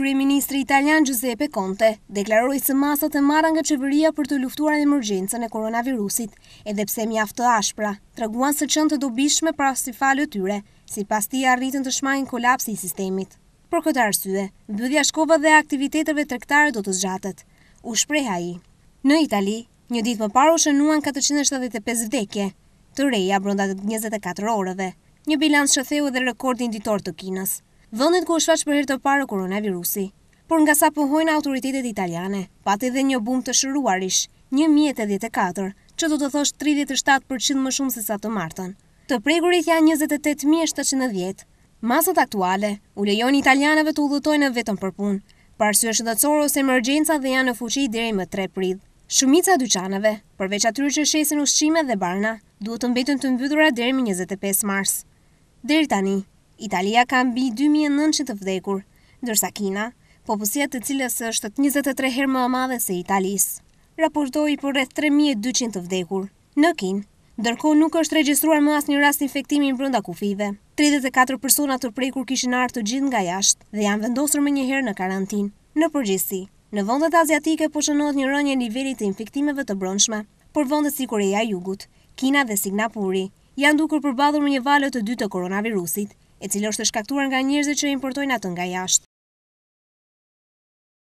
Kryeministri italian Giuseppe Conte deklaroi se masat e marra nga qeveria për të luftuar emergjencën e koronavirusit, edhe pse mjaft të ashpra, treguan se qënë të dobishme para si falë tyre, sipas ti arritën të shmangin kolapsin e sistemit. Për këtë arsye, mbyllja shkova dhe aktiviteteve tregtare do të zgjatet, u shpreh ai. Në Itali, një ditë më parë u shënuan 475 vdekje, të reja brenda 24 orëve, një bilanc që theu edhe rekordin ditor të Kinës vëndit ku është faqë për herë të parë koronavirusi. Por nga sa pëhojnë autoritetet italiane, pati dhe një bum të shëruarish, 1.084, që do të thoshtë 37% më shumë se sa të martën. Të pregurit janë 28.710. Masët aktuale, u lejon italianëve të udhëtojnë në vetëm për punë, parësue shëndëtsorë ose emergjensa dhe janë në fuqi i më tre pridhë. Shumica dyqanave, përveç atyre që shesin ushqime dhe barna, duhet të mbetën të mbydhura deri më 25 mars. Deri tani, Italia ka mbi 2900 të vdekur, ndërsa Kina, popusia të cilës është 23 herë më madhe se Italis, raportoi për rreth 3200 të vdekur. Në Kinë, ndërkohë nuk është regjistruar më asnjë rast infektimi brënda kufive. 34 persona të prekur kishin ardhur të gjithë nga jashtë dhe janë vendosur më njëherë në karantinë. Në përgjithësi, në vendet aziatike po shënohet një rënje niveli të infektimeve të brëndshme, por vëndet si Korea Jugut, Kina dhe Singapuri janë dukur përballur me një valë të dytë të koronavirusit, e cilë është shkaktuar nga njerëzit që importojnë atë nga jashtë.